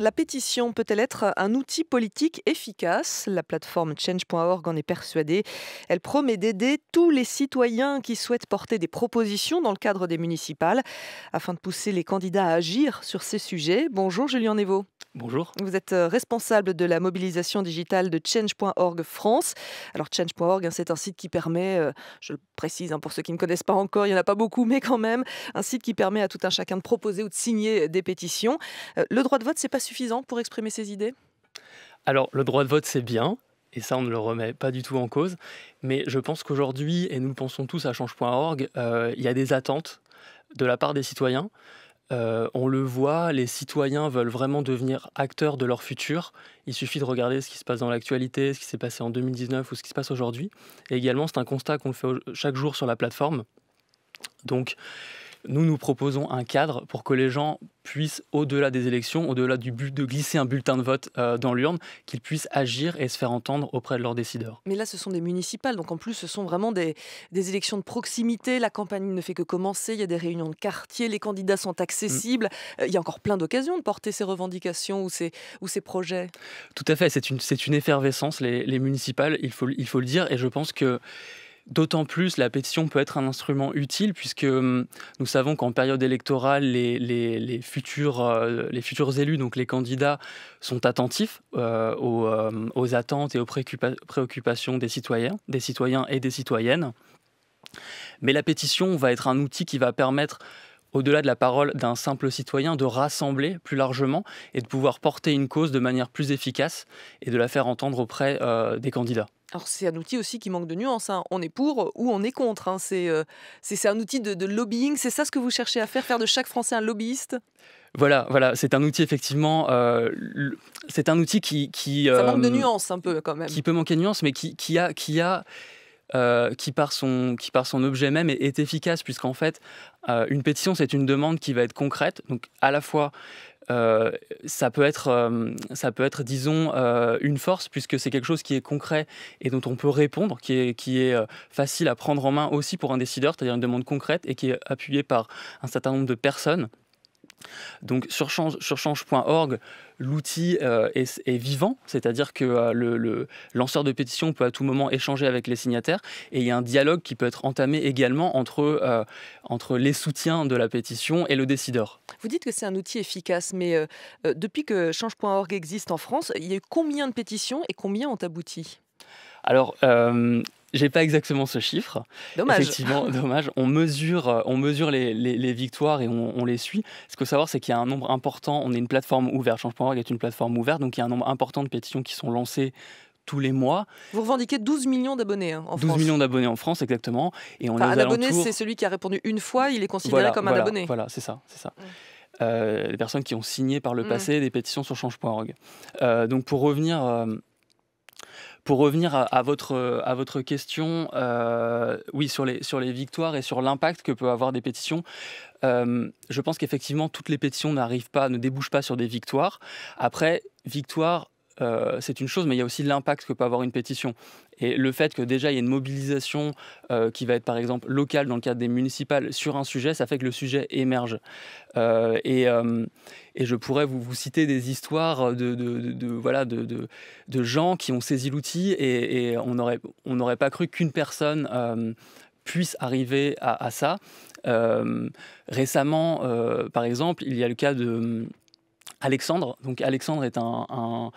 La pétition peut-elle être un outil politique efficace La plateforme change.org en est persuadée. Elle promet d'aider tous les citoyens qui souhaitent porter des propositions dans le cadre des municipales afin de pousser les candidats à agir sur ces sujets. Bonjour Julien Neveau Bonjour. Vous êtes euh, responsable de la mobilisation digitale de Change.org France. Alors Change.org, hein, c'est un site qui permet, euh, je le précise hein, pour ceux qui ne connaissent pas encore, il n'y en a pas beaucoup, mais quand même, un site qui permet à tout un chacun de proposer ou de signer euh, des pétitions. Le droit de vote, c'est pas suffisant pour exprimer ses idées Alors le droit de vote, c'est bien. Et ça, on ne le remet pas du tout en cause. Mais je pense qu'aujourd'hui, et nous pensons tous à change.org, il y a des attentes de la part des citoyens. Euh, on le voit, les citoyens veulent vraiment devenir acteurs de leur futur. Il suffit de regarder ce qui se passe dans l'actualité, ce qui s'est passé en 2019 ou ce qui se passe aujourd'hui. Et également, c'est un constat qu'on fait chaque jour sur la plateforme. Donc, nous, nous proposons un cadre pour que les gens puissent, au-delà des élections, au-delà du but de glisser un bulletin de vote euh, dans l'urne, qu'ils puissent agir et se faire entendre auprès de leurs décideurs. Mais là, ce sont des municipales, donc en plus, ce sont vraiment des, élections de proximité. La campagne ne fait que commencer, il y a des réunions de quartier, les candidats sont accessibles. Mm. Euh, il y a encore plein d'occasions de porter ces revendications ou ces, projets. Tout à fait, c'est une, effervescence, les, municipales, il faut le dire, et je pense que... D'autant plus, la pétition peut être un instrument utile puisque euh, nous savons qu'en période électorale, euh, les, futurs, élus, donc les candidats, sont attentifs euh, aux, attentes et aux préoccupations des citoyens, des citoyens et des citoyennes. Mais la pétition va être un outil qui va permettre au-delà de la parole d'un simple citoyen, de rassembler plus largement et de pouvoir porter une cause de manière plus efficace et de la faire entendre auprès euh, des candidats. Alors c'est un outil aussi qui manque de nuance. Hein. On est pour ou on est contre. Hein. C'est euh, un outil de, lobbying. C'est ça ce que vous cherchez à faire, faire de chaque Français un lobbyiste voilà, voilà, c'est un outil effectivement, euh, c'est un outil qui, ça manque de nuances un peu quand même, qui peut manquer de nuance, mais qui, qui a, qui a euh, qui, par son, qui par son objet même est, efficace, puisqu'en fait, euh, une pétition, c'est une demande qui va être concrète, donc à la fois euh, ça peut être, disons, une force puisque c'est quelque chose qui est concret et dont on peut répondre, qui est, qui est facile à prendre en main aussi pour un décideur, c'est-à-dire une demande concrète et qui est appuyée par un certain nombre de personnes. Donc sur change.org, l'outil euh, est, vivant, c'est-à-dire que euh, le, lanceur de pétition peut à tout moment échanger avec les signataires et il y a un dialogue qui peut être entamé également entre, euh, entre les soutiens de la pétition et le décideur. Vous dites que c'est un outil efficace, mais depuis que change.org existe en France, il y a eu combien de pétitions et combien ont abouti alors, j'ai pas exactement ce chiffre. Dommage. Effectivement, dommage. On mesure, euh, on mesure les, victoires et on, les suit. Ce qu'il faut savoir, c'est qu'il y a un nombre important. On est une plateforme ouverte. Change.org est une plateforme ouverte, donc il y a un nombre important de pétitions qui sont lancées tous les mois. Vous revendiquez 12 millions d'abonnés hein, en France. 12 millions d'abonnés en France, exactement. Et on un abonné, c'est celui qui a répondu une fois, il est considéré comme un abonné. Voilà, c'est ça, c'est ça. Euh, les personnes qui ont signé par le mm. passé des pétitions sur change.org. Euh, donc pour revenir pour revenir à, votre, à votre question, euh, oui, sur les, sur les victoires et sur l'impact que peuvent avoir des pétitions, euh, je pense qu'effectivement, toutes les pétitions n'arrivent pas, ne débouchent pas sur des victoires. Après, victoire euh, c'est une chose, mais il y a aussi l'impact que peut avoir une pétition. Et le fait que déjà il y ait une mobilisation euh, qui va être par exemple locale dans le cadre des municipales sur un sujet, ça fait que le sujet émerge. Euh, et, je pourrais vous, citer des histoires de, voilà, de, gens qui ont saisi l'outil et, on n'aurait pas cru qu'une personne puisse arriver à ça. récemment, par exemple, il y a le cas de Alexandre. Donc Alexandre est un,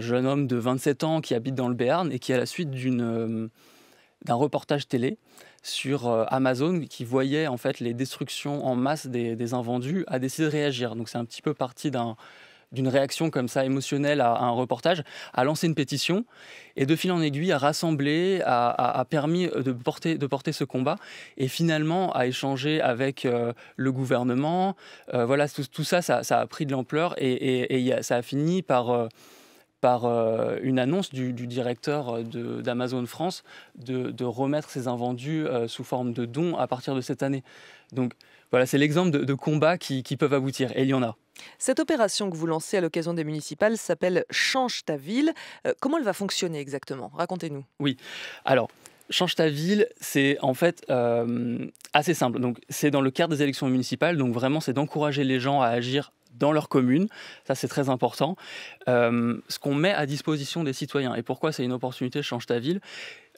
jeune homme de 27 ans qui habite dans le Béarn et qui, à la suite euh, d'un reportage télé sur euh, Amazon qui voyait en fait les destructions en masse des, des invendus, a décidé de réagir. Donc c'est un petit peu parti d'un d'une réaction comme ça émotionnelle à, un reportage, a lancé une pétition et de fil en aiguille a rassemblé, a, permis euh, de porter, de porter ce combat et finalement a échangé avec euh, le gouvernement. Euh, voilà, tout, ça, ça, a pris de l'ampleur et, et, ça a fini par par euh, une annonce du, directeur euh, d'Amazon France de, remettre ses invendus euh, sous forme de dons à partir de cette année. Donc voilà, c'est l'exemple de, combats qui, peuvent aboutir, et il y en a. Cette opération que vous lancez à l'occasion des municipales s'appelle Change ta ville. comment elle va fonctionner exactement Racontez-nous. Oui, alors Change ta ville, c'est en fait assez simple. Donc, c'est dans le cadre des élections municipales. Donc, vraiment, c'est d'encourager les gens à agir dans leur commune. Ça, c'est très important. Euh, ce qu'on met à disposition des citoyens et pourquoi c'est une opportunité Change ta ville,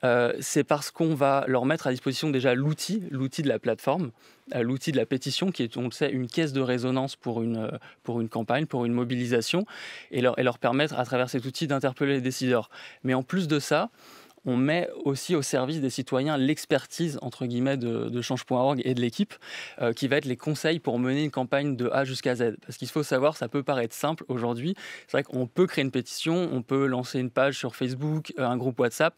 euh, c'est parce qu'on va leur mettre à disposition déjà l'outil, l'outil de la plateforme, euh, l'outil de la pétition, qui est, on le sait, une caisse de résonance pour une, pour une campagne, pour une mobilisation, et leur, et leur permettre à travers cet outil d'interpeller les décideurs. Mais en plus de ça, on met aussi au service des citoyens l'expertise entre guillemets de, change.org et de l'équipe, euh, qui va être les conseils pour mener une campagne de A jusqu'à Z. Parce qu'il faut savoir, ça peut paraître simple aujourd'hui. C'est vrai qu'on peut créer une pétition, on peut lancer une page sur Facebook, euh, un groupe WhatsApp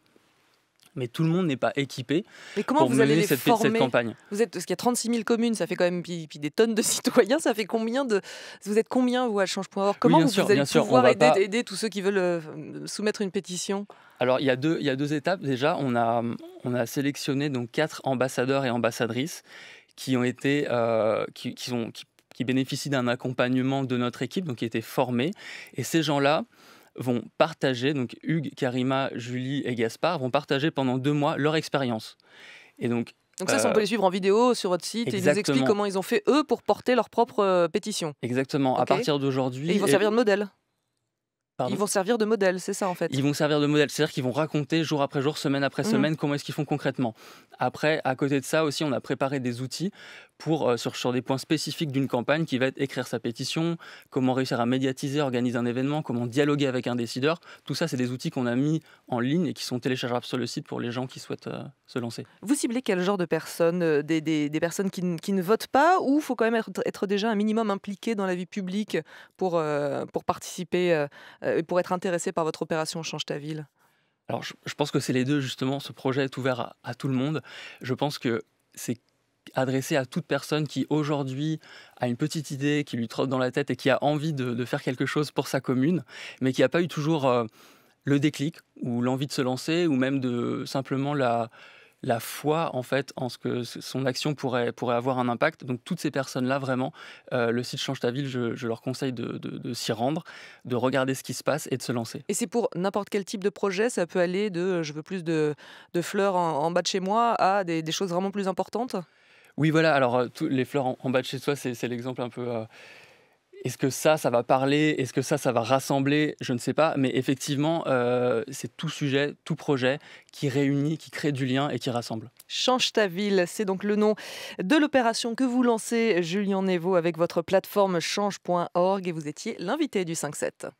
mais tout le monde n'est pas équipé mais comment pour vous allez les cette, campagne. Vous êtes, parce qu'il y a 36 000 communes, ça fait quand même des tonnes de citoyens, ça fait combien de... Vous êtes combien, vous, à Change.org Comment vous, allez pouvoir aider, aider, tous ceux qui veulent euh, soumettre une pétition alors, il y, a deux, il y a deux étapes. Déjà, on a, on a sélectionné donc quatre ambassadeurs et ambassadrices qui ont été, euh, qui, qui bénéficient d'un accompagnement de notre équipe, donc qui étaient formés. Et ces gens-là, vont partager, donc Hugues, Karima, Julie et Gaspard vont partager pendant deux mois leur expérience. Et donc, donc ça, on euh, peut les suivre en vidéo sur votre site et ils expliquent comment ils ont fait eux pour porter leur propre euh, pétition. Exactement. À partir d'aujourd'hui, ils vont servir de modèle. ils vont servir de modèle, c'est ça en fait. Ils vont servir de modèle, c'est-à-dire qu'ils vont raconter jour après jour, semaine après mhm. semaine, comment est-ce qu'ils font concrètement. Après, à côté de ça aussi, on a préparé des outils euh, sur, des points spécifiques d'une campagne qui va être écrire sa pétition, comment réussir à médiatiser, organiser un événement, comment dialoguer avec un décideur. Tout ça, c'est des outils qu'on a mis en ligne et qui sont téléchargeables sur le site pour les gens qui souhaitent euh, se lancer. Vous ciblez quel genre de personnes euh, des, personnes qui, ne votent pas ou faut quand même être, déjà un minimum impliqué dans la vie publique pour, pour participer et pour être intéressé par votre opération Change ta ville alors, je, pense que c'est les deux, justement. Ce projet est ouvert à tout le monde. Je pense que c'est adressé à toute personne qui aujourd'hui a une petite idée qui lui trotte dans la tête et qui a envie de, faire quelque chose pour sa commune, mais qui n'a pas eu toujours euh, le déclic ou l'envie de se lancer ou même de simplement la, foi en fait en ce que son action pourrait, pourrait avoir un impact. Donc toutes ces personnes-là, vraiment, euh, le site Change ta ville, je, leur conseille de, s'y rendre, de regarder ce qui se passe et de se lancer. Et c'est pour n'importe quel type de projet, ça peut aller de je veux plus de, fleurs en, bas de chez moi à des choses vraiment plus importantes oui, voilà. Alors, euh, les fleurs en, bas de chez soi, c'est l'exemple un peu. Euh, est-ce que ça, ça va parler Est-ce que ça, ça va rassembler Je ne sais pas. Mais effectivement, euh, c'est tout sujet, tout projet qui réunit, qui crée du lien et qui rassemble. Change ta ville, c'est donc le nom de l'opération que vous lancez, Julien Nevo, avec votre plateforme change.org. Et vous étiez l'invité du 5-7.